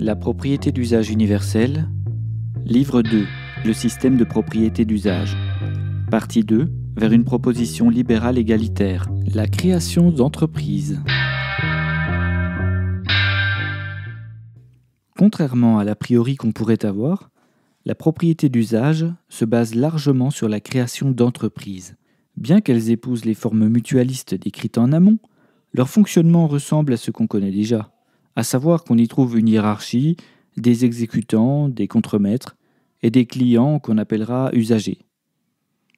La propriété d'usage universel. Livre 2. Le système de propriété d'usage. Partie 2. Vers une proposition libérale égalitaire. La création d'entreprises. Contrairement à l'a priori qu'on pourrait avoir, la propriété d'usage se base largement sur la création d'entreprises. Bien qu'elles épousent les formes mutualistes décrites en amont, leur fonctionnement ressemble à ce qu'on connaît déjà à savoir qu'on y trouve une hiérarchie, des exécutants, des contremaîtres et des clients qu'on appellera usagers.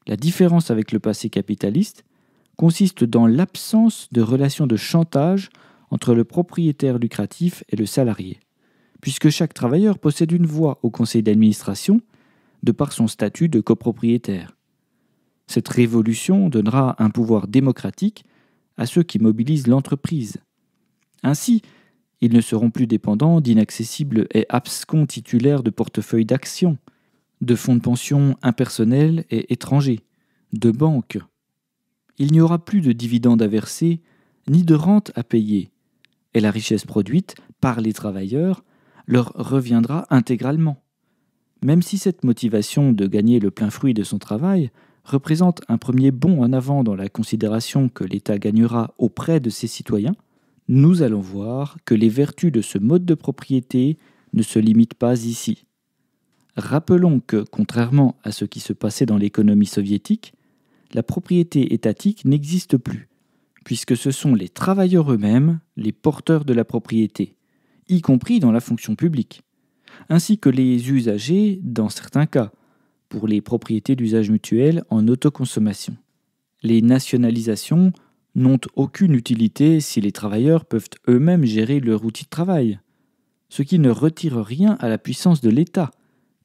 La différence avec le passé capitaliste consiste dans l'absence de relations de chantage entre le propriétaire lucratif et le salarié, puisque chaque travailleur possède une voix au conseil d'administration de par son statut de copropriétaire. Cette révolution donnera un pouvoir démocratique à ceux qui mobilisent l'entreprise. Ainsi, ils ne seront plus dépendants d'inaccessibles et abscons titulaires de portefeuilles d'actions, de fonds de pension impersonnels et étrangers, de banques. Il n'y aura plus de dividendes à verser, ni de rentes à payer, et la richesse produite par les travailleurs leur reviendra intégralement. Même si cette motivation de gagner le plein fruit de son travail représente un premier bond en avant dans la considération que l'État gagnera auprès de ses citoyens, nous allons voir que les vertus de ce mode de propriété ne se limitent pas ici. Rappelons que, contrairement à ce qui se passait dans l'économie soviétique, la propriété étatique n'existe plus, puisque ce sont les travailleurs eux-mêmes les porteurs de la propriété, y compris dans la fonction publique, ainsi que les usagers dans certains cas, pour les propriétés d'usage mutuel en autoconsommation. Les nationalisations n'ont aucune utilité si les travailleurs peuvent eux-mêmes gérer leur outil de travail, ce qui ne retire rien à la puissance de l'État,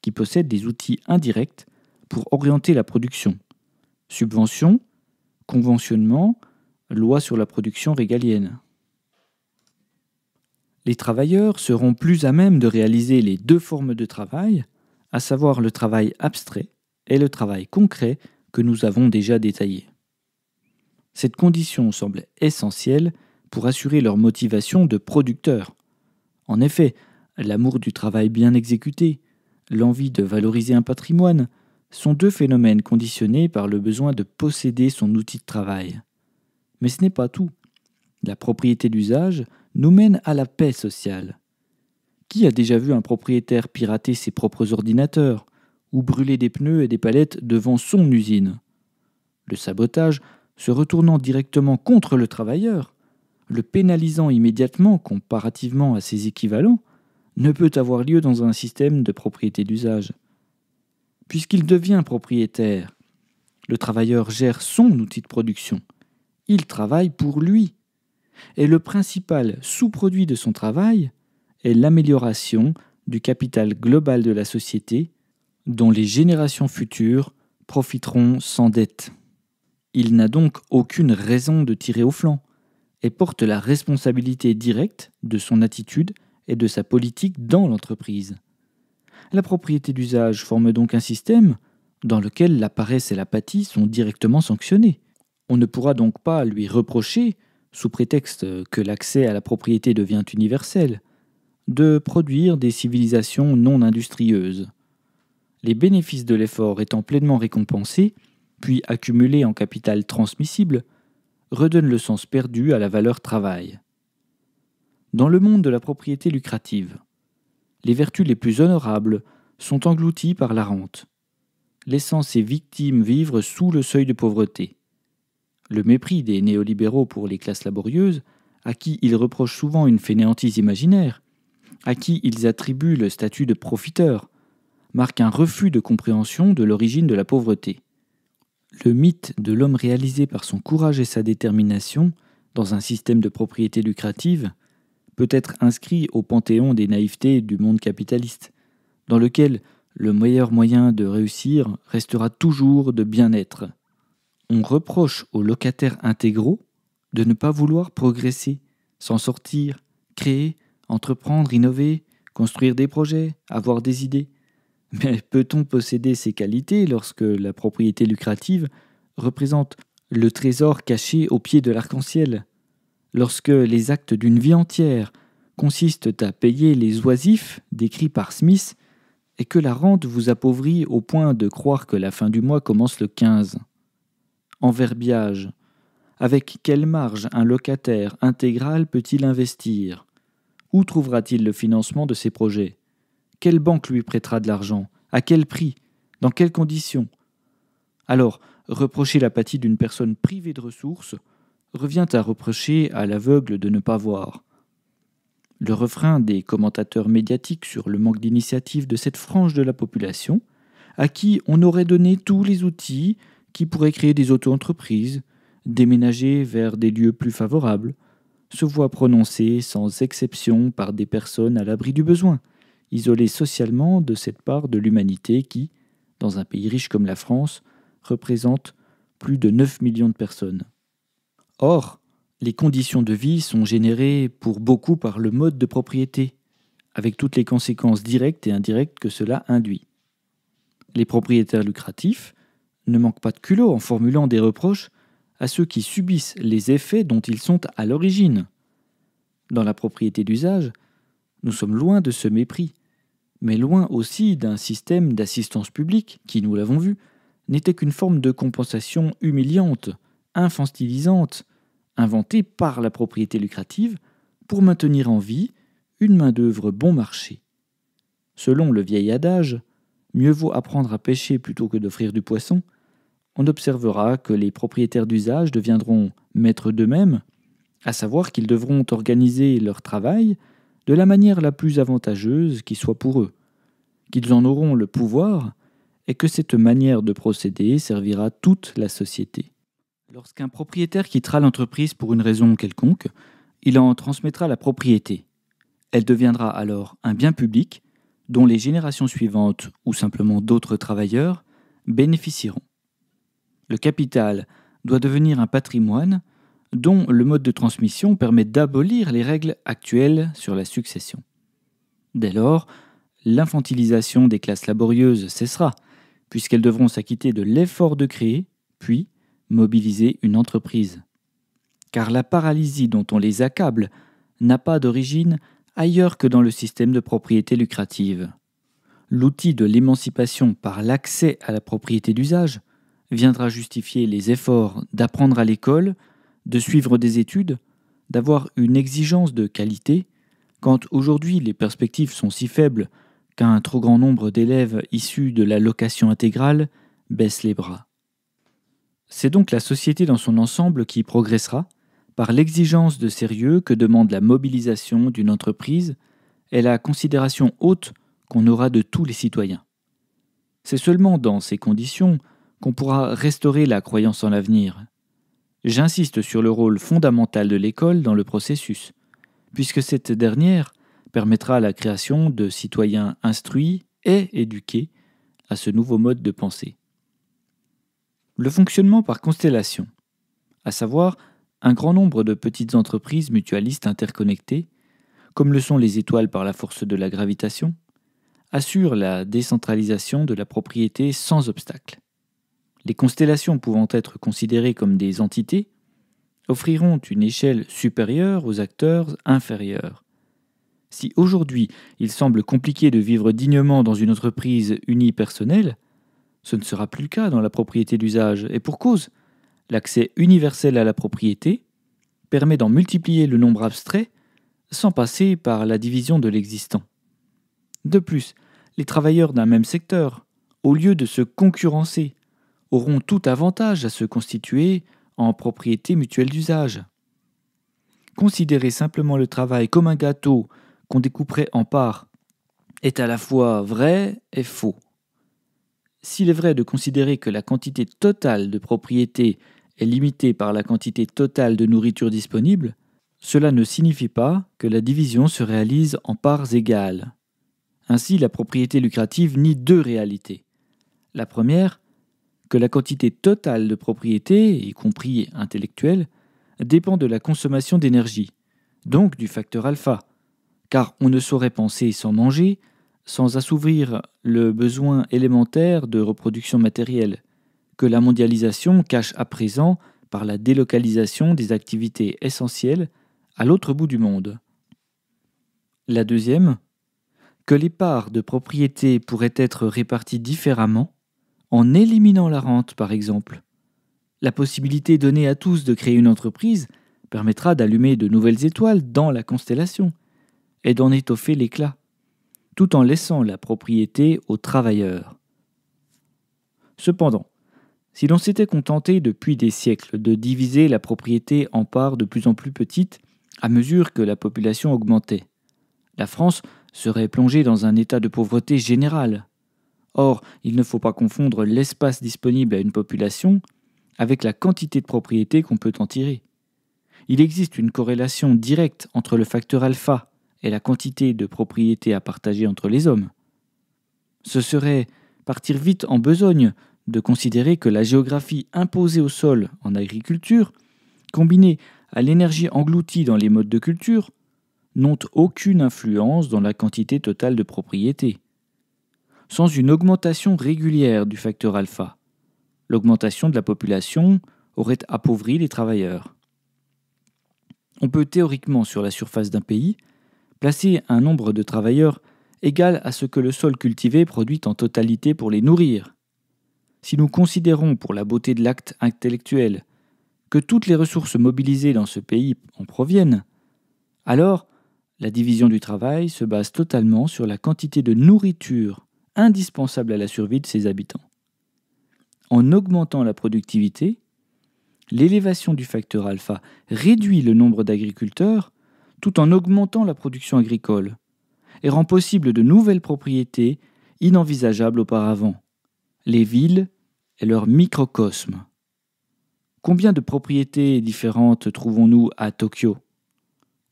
qui possède des outils indirects pour orienter la production. Subventions, conventionnement, loi sur la production régalienne. Les travailleurs seront plus à même de réaliser les deux formes de travail, à savoir le travail abstrait et le travail concret que nous avons déjà détaillé. Cette condition semble essentielle pour assurer leur motivation de producteurs. En effet, l'amour du travail bien exécuté, l'envie de valoriser un patrimoine, sont deux phénomènes conditionnés par le besoin de posséder son outil de travail. Mais ce n'est pas tout. La propriété d'usage nous mène à la paix sociale. Qui a déjà vu un propriétaire pirater ses propres ordinateurs ou brûler des pneus et des palettes devant son usine Le sabotage se retournant directement contre le travailleur, le pénalisant immédiatement comparativement à ses équivalents, ne peut avoir lieu dans un système de propriété d'usage. Puisqu'il devient propriétaire, le travailleur gère son outil de production. Il travaille pour lui. Et le principal sous-produit de son travail est l'amélioration du capital global de la société dont les générations futures profiteront sans dette. Il n'a donc aucune raison de tirer au flanc et porte la responsabilité directe de son attitude et de sa politique dans l'entreprise. La propriété d'usage forme donc un système dans lequel la paresse et l'apathie sont directement sanctionnées. On ne pourra donc pas lui reprocher, sous prétexte que l'accès à la propriété devient universel, de produire des civilisations non industrieuses. Les bénéfices de l'effort étant pleinement récompensés, puis accumulés en capital transmissible, redonne le sens perdu à la valeur travail. Dans le monde de la propriété lucrative, les vertus les plus honorables sont englouties par la rente, laissant ses victimes vivre sous le seuil de pauvreté. Le mépris des néolibéraux pour les classes laborieuses, à qui ils reprochent souvent une fainéantise imaginaire, à qui ils attribuent le statut de profiteur, marque un refus de compréhension de l'origine de la pauvreté. Le mythe de l'homme réalisé par son courage et sa détermination, dans un système de propriété lucrative, peut être inscrit au panthéon des naïvetés du monde capitaliste, dans lequel le meilleur moyen de réussir restera toujours de bien être. On reproche aux locataires intégraux de ne pas vouloir progresser, s'en sortir, créer, entreprendre, innover, construire des projets, avoir des idées. Mais peut-on posséder ces qualités lorsque la propriété lucrative représente le trésor caché au pied de l'arc-en-ciel Lorsque les actes d'une vie entière consistent à payer les oisifs décrits par Smith et que la rente vous appauvrit au point de croire que la fin du mois commence le 15 verbiage, Avec quelle marge un locataire intégral peut-il investir Où trouvera-t-il le financement de ses projets quelle banque lui prêtera de l'argent À quel prix Dans quelles conditions Alors, reprocher l'apathie d'une personne privée de ressources revient à reprocher à l'aveugle de ne pas voir. Le refrain des commentateurs médiatiques sur le manque d'initiative de cette frange de la population, à qui on aurait donné tous les outils qui pourraient créer des auto-entreprises, déménager vers des lieux plus favorables, se voit prononcé sans exception par des personnes à l'abri du besoin, isolés socialement de cette part de l'humanité qui, dans un pays riche comme la France, représente plus de 9 millions de personnes. Or, les conditions de vie sont générées pour beaucoup par le mode de propriété, avec toutes les conséquences directes et indirectes que cela induit. Les propriétaires lucratifs ne manquent pas de culot en formulant des reproches à ceux qui subissent les effets dont ils sont à l'origine. Dans la propriété d'usage, nous sommes loin de ce mépris, mais loin aussi d'un système d'assistance publique qui, nous l'avons vu, n'était qu'une forme de compensation humiliante, infantilisante, inventée par la propriété lucrative pour maintenir en vie une main-d'œuvre bon marché. Selon le vieil adage, mieux vaut apprendre à pêcher plutôt que d'offrir du poisson, on observera que les propriétaires d'usage deviendront maîtres d'eux-mêmes, à savoir qu'ils devront organiser leur travail de la manière la plus avantageuse qui soit pour eux, qu'ils en auront le pouvoir et que cette manière de procéder servira toute la société. Lorsqu'un propriétaire quittera l'entreprise pour une raison quelconque, il en transmettra la propriété. Elle deviendra alors un bien public dont les générations suivantes ou simplement d'autres travailleurs bénéficieront. Le capital doit devenir un patrimoine dont le mode de transmission permet d'abolir les règles actuelles sur la succession. Dès lors, l'infantilisation des classes laborieuses cessera, puisqu'elles devront s'acquitter de l'effort de créer, puis mobiliser une entreprise. Car la paralysie dont on les accable n'a pas d'origine ailleurs que dans le système de propriété lucrative. L'outil de l'émancipation par l'accès à la propriété d'usage viendra justifier les efforts d'apprendre à l'école de suivre des études, d'avoir une exigence de qualité, quand aujourd'hui les perspectives sont si faibles qu'un trop grand nombre d'élèves issus de la location intégrale baissent les bras. C'est donc la société dans son ensemble qui progressera par l'exigence de sérieux que demande la mobilisation d'une entreprise et la considération haute qu'on aura de tous les citoyens. C'est seulement dans ces conditions qu'on pourra restaurer la croyance en l'avenir, J'insiste sur le rôle fondamental de l'école dans le processus, puisque cette dernière permettra la création de citoyens instruits et éduqués à ce nouveau mode de pensée. Le fonctionnement par constellation, à savoir un grand nombre de petites entreprises mutualistes interconnectées, comme le sont les étoiles par la force de la gravitation, assure la décentralisation de la propriété sans obstacle les constellations pouvant être considérées comme des entités, offriront une échelle supérieure aux acteurs inférieurs. Si aujourd'hui il semble compliqué de vivre dignement dans une entreprise unipersonnelle, ce ne sera plus le cas dans la propriété d'usage, et pour cause, l'accès universel à la propriété permet d'en multiplier le nombre abstrait sans passer par la division de l'existant. De plus, les travailleurs d'un même secteur, au lieu de se concurrencer, auront tout avantage à se constituer en propriété mutuelle d'usage. Considérer simplement le travail comme un gâteau qu'on découperait en parts est à la fois vrai et faux. S'il est vrai de considérer que la quantité totale de propriété est limitée par la quantité totale de nourriture disponible, cela ne signifie pas que la division se réalise en parts égales. Ainsi, la propriété lucrative nie deux réalités. La première que la quantité totale de propriété, y compris intellectuelle, dépend de la consommation d'énergie, donc du facteur alpha, car on ne saurait penser sans manger, sans assouvir le besoin élémentaire de reproduction matérielle, que la mondialisation cache à présent par la délocalisation des activités essentielles à l'autre bout du monde. La deuxième, que les parts de propriété pourraient être réparties différemment en éliminant la rente par exemple. La possibilité donnée à tous de créer une entreprise permettra d'allumer de nouvelles étoiles dans la constellation et d'en étoffer l'éclat, tout en laissant la propriété aux travailleurs. Cependant, si l'on s'était contenté depuis des siècles de diviser la propriété en parts de plus en plus petites à mesure que la population augmentait, la France serait plongée dans un état de pauvreté générale, Or, il ne faut pas confondre l'espace disponible à une population avec la quantité de propriétés qu'on peut en tirer. Il existe une corrélation directe entre le facteur alpha et la quantité de propriétés à partager entre les hommes. Ce serait partir vite en besogne de considérer que la géographie imposée au sol en agriculture, combinée à l'énergie engloutie dans les modes de culture, n'ont aucune influence dans la quantité totale de propriétés sans une augmentation régulière du facteur alpha. L'augmentation de la population aurait appauvri les travailleurs. On peut théoriquement sur la surface d'un pays placer un nombre de travailleurs égal à ce que le sol cultivé produit en totalité pour les nourrir. Si nous considérons pour la beauté de l'acte intellectuel que toutes les ressources mobilisées dans ce pays en proviennent, alors la division du travail se base totalement sur la quantité de nourriture indispensable à la survie de ses habitants. En augmentant la productivité, l'élévation du facteur alpha réduit le nombre d'agriculteurs tout en augmentant la production agricole et rend possible de nouvelles propriétés inenvisageables auparavant, les villes et leur microcosme. Combien de propriétés différentes trouvons-nous à Tokyo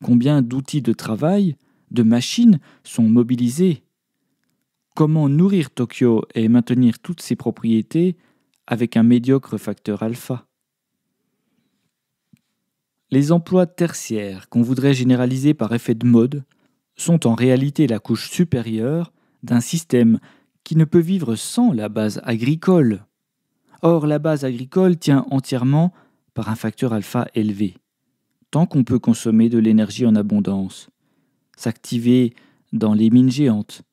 Combien d'outils de travail, de machines sont mobilisés Comment nourrir Tokyo et maintenir toutes ses propriétés avec un médiocre facteur alpha Les emplois tertiaires qu'on voudrait généraliser par effet de mode sont en réalité la couche supérieure d'un système qui ne peut vivre sans la base agricole. Or, la base agricole tient entièrement par un facteur alpha élevé, tant qu'on peut consommer de l'énergie en abondance, s'activer dans les mines géantes,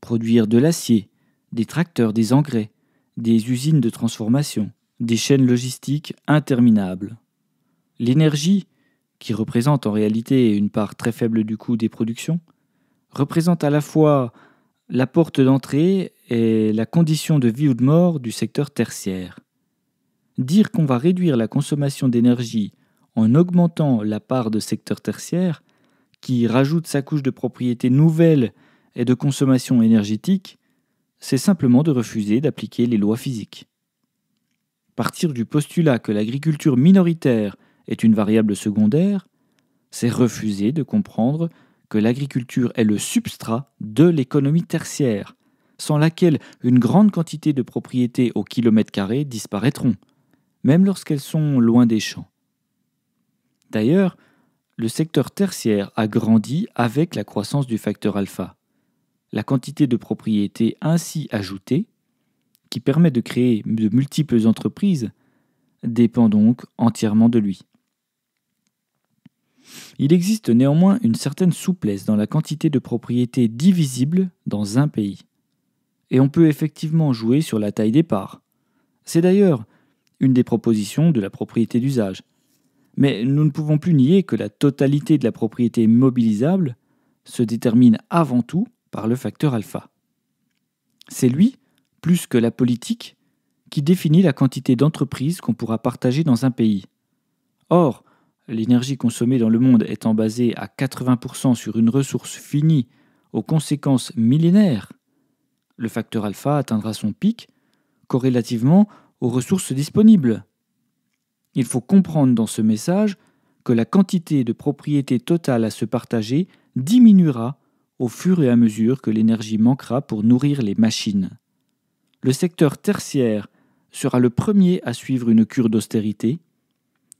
produire de l'acier, des tracteurs, des engrais, des usines de transformation, des chaînes logistiques interminables. L'énergie, qui représente en réalité une part très faible du coût des productions, représente à la fois la porte d'entrée et la condition de vie ou de mort du secteur tertiaire. Dire qu'on va réduire la consommation d'énergie en augmentant la part de secteur tertiaire, qui rajoute sa couche de propriétés nouvelle et de consommation énergétique, c'est simplement de refuser d'appliquer les lois physiques. Partir du postulat que l'agriculture minoritaire est une variable secondaire, c'est refuser de comprendre que l'agriculture est le substrat de l'économie tertiaire, sans laquelle une grande quantité de propriétés au kilomètre carré disparaîtront, même lorsqu'elles sont loin des champs. D'ailleurs, le secteur tertiaire a grandi avec la croissance du facteur alpha la quantité de propriété ainsi ajoutée, qui permet de créer de multiples entreprises, dépend donc entièrement de lui. Il existe néanmoins une certaine souplesse dans la quantité de propriétés divisibles dans un pays. Et on peut effectivement jouer sur la taille des parts. C'est d'ailleurs une des propositions de la propriété d'usage. Mais nous ne pouvons plus nier que la totalité de la propriété mobilisable se détermine avant tout par le facteur alpha. C'est lui, plus que la politique, qui définit la quantité d'entreprises qu'on pourra partager dans un pays. Or, l'énergie consommée dans le monde étant basée à 80% sur une ressource finie aux conséquences millénaires, le facteur alpha atteindra son pic corrélativement aux ressources disponibles. Il faut comprendre dans ce message que la quantité de propriété totale à se partager diminuera au fur et à mesure que l'énergie manquera pour nourrir les machines. Le secteur tertiaire sera le premier à suivre une cure d'austérité,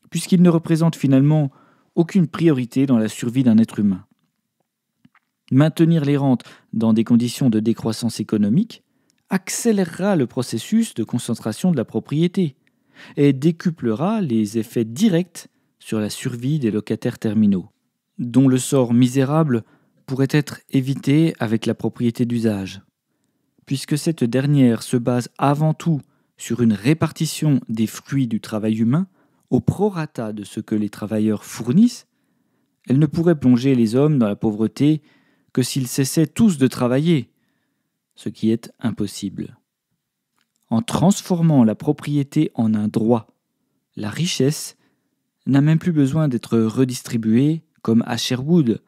puisqu'il ne représente finalement aucune priorité dans la survie d'un être humain. Maintenir les rentes dans des conditions de décroissance économique accélérera le processus de concentration de la propriété et décuplera les effets directs sur la survie des locataires terminaux, dont le sort misérable pourrait être évité avec la propriété d'usage. Puisque cette dernière se base avant tout sur une répartition des fruits du travail humain au prorata de ce que les travailleurs fournissent, elle ne pourrait plonger les hommes dans la pauvreté que s'ils cessaient tous de travailler, ce qui est impossible. En transformant la propriété en un droit, la richesse n'a même plus besoin d'être redistribuée comme à Sherwood,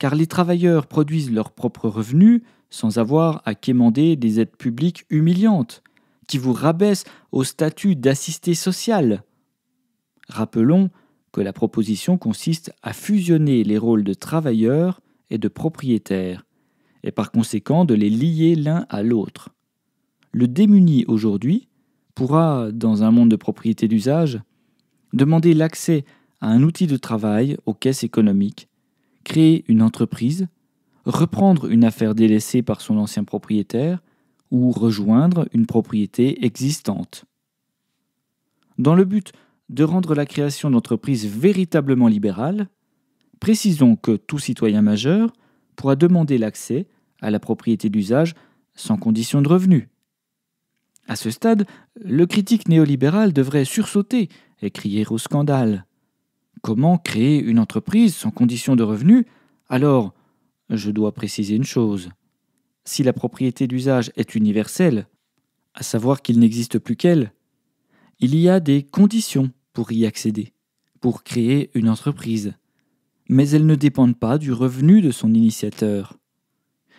car les travailleurs produisent leurs propres revenus sans avoir à quémander des aides publiques humiliantes, qui vous rabaissent au statut d'assisté social. Rappelons que la proposition consiste à fusionner les rôles de travailleurs et de propriétaires, et par conséquent de les lier l'un à l'autre. Le démuni aujourd'hui pourra, dans un monde de propriété d'usage, demander l'accès à un outil de travail aux caisses économiques créer une entreprise, reprendre une affaire délaissée par son ancien propriétaire ou rejoindre une propriété existante. Dans le but de rendre la création d'entreprises véritablement libérale, précisons que tout citoyen majeur pourra demander l'accès à la propriété d'usage sans condition de revenu. À ce stade, le critique néolibéral devrait sursauter et crier au scandale. Comment créer une entreprise sans condition de revenu Alors, je dois préciser une chose. Si la propriété d'usage est universelle, à savoir qu'il n'existe plus qu'elle, il y a des conditions pour y accéder, pour créer une entreprise. Mais elles ne dépendent pas du revenu de son initiateur.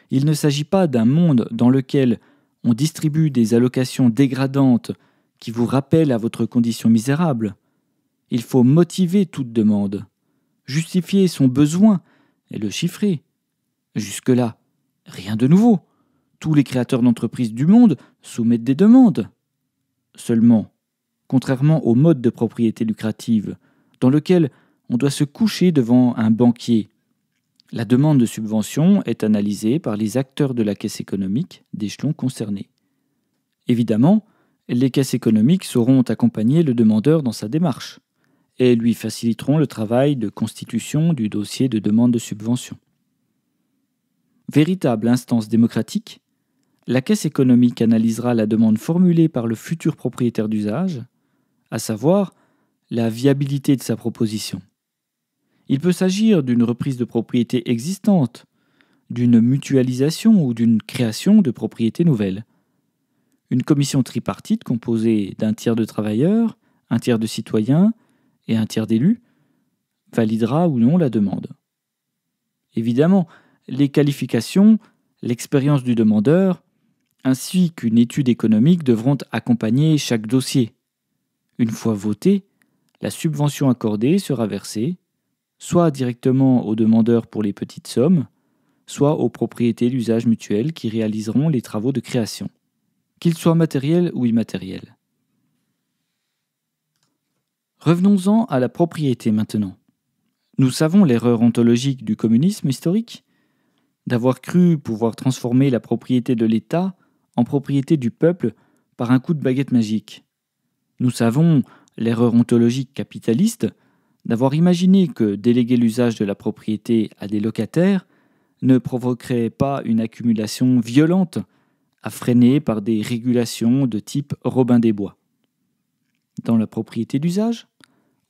Il ne s'agit pas d'un monde dans lequel on distribue des allocations dégradantes qui vous rappellent à votre condition misérable. Il faut motiver toute demande, justifier son besoin et le chiffrer. Jusque-là, rien de nouveau. Tous les créateurs d'entreprises du monde soumettent des demandes. Seulement, contrairement au mode de propriété lucrative, dans lequel on doit se coucher devant un banquier, la demande de subvention est analysée par les acteurs de la caisse économique d'échelon concerné. Évidemment, les caisses économiques sauront accompagner le demandeur dans sa démarche et lui faciliteront le travail de constitution du dossier de demande de subvention. Véritable instance démocratique, la Caisse économique analysera la demande formulée par le futur propriétaire d'usage, à savoir la viabilité de sa proposition. Il peut s'agir d'une reprise de propriété existante, d'une mutualisation ou d'une création de propriété nouvelle. Une commission tripartite composée d'un tiers de travailleurs, un tiers de citoyens et un tiers d'élus validera ou non la demande. Évidemment, les qualifications, l'expérience du demandeur, ainsi qu'une étude économique devront accompagner chaque dossier. Une fois voté, la subvention accordée sera versée, soit directement aux demandeurs pour les petites sommes, soit aux propriétés d'usage mutuel qui réaliseront les travaux de création, qu'ils soient matériels ou immatériels. Revenons-en à la propriété maintenant. Nous savons l'erreur ontologique du communisme historique, d'avoir cru pouvoir transformer la propriété de l'État en propriété du peuple par un coup de baguette magique. Nous savons l'erreur ontologique capitaliste, d'avoir imaginé que déléguer l'usage de la propriété à des locataires ne provoquerait pas une accumulation violente, freiner par des régulations de type Robin des Bois. Dans la propriété d'usage,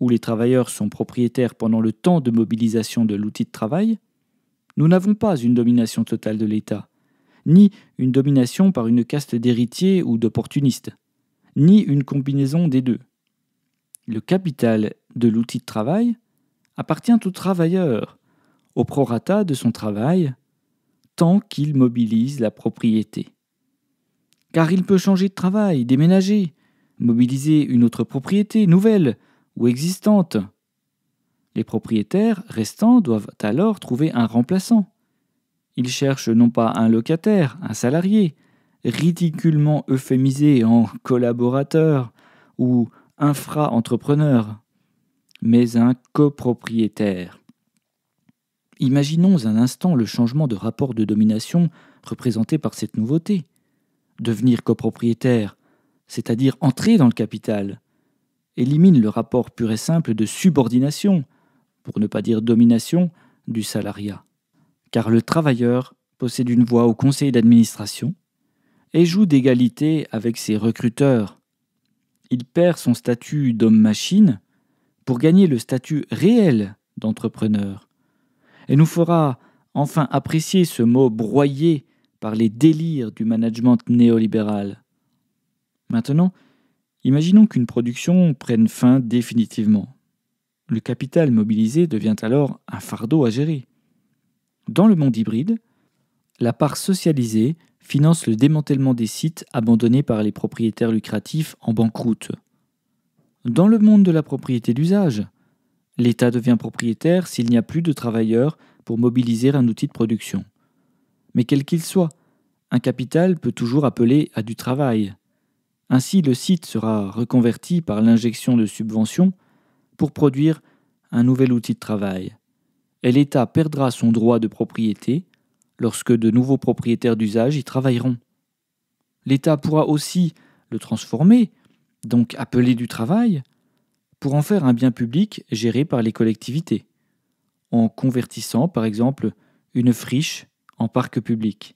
où les travailleurs sont propriétaires pendant le temps de mobilisation de l'outil de travail, nous n'avons pas une domination totale de l'État, ni une domination par une caste d'héritiers ou d'opportunistes, ni une combinaison des deux. Le capital de l'outil de travail appartient au travailleur, au prorata de son travail, tant qu'il mobilise la propriété. Car il peut changer de travail, déménager, mobiliser une autre propriété nouvelle, ou existantes. Les propriétaires restants doivent alors trouver un remplaçant. Ils cherchent non pas un locataire, un salarié, ridiculement euphémisé en collaborateur ou infra-entrepreneur, mais un copropriétaire. Imaginons un instant le changement de rapport de domination représenté par cette nouveauté. Devenir copropriétaire, c'est-à-dire entrer dans le capital, élimine le rapport pur et simple de subordination, pour ne pas dire domination, du salariat. Car le travailleur possède une voix au conseil d'administration et joue d'égalité avec ses recruteurs. Il perd son statut d'homme-machine pour gagner le statut réel d'entrepreneur et nous fera enfin apprécier ce mot broyé par les délires du management néolibéral. Maintenant, Imaginons qu'une production prenne fin définitivement. Le capital mobilisé devient alors un fardeau à gérer. Dans le monde hybride, la part socialisée finance le démantèlement des sites abandonnés par les propriétaires lucratifs en banqueroute. Dans le monde de la propriété d'usage, l'État devient propriétaire s'il n'y a plus de travailleurs pour mobiliser un outil de production. Mais quel qu'il soit, un capital peut toujours appeler à du travail, ainsi, le site sera reconverti par l'injection de subventions pour produire un nouvel outil de travail. Et l'État perdra son droit de propriété lorsque de nouveaux propriétaires d'usage y travailleront. L'État pourra aussi le transformer, donc appeler du travail, pour en faire un bien public géré par les collectivités, en convertissant par exemple une friche en parc public.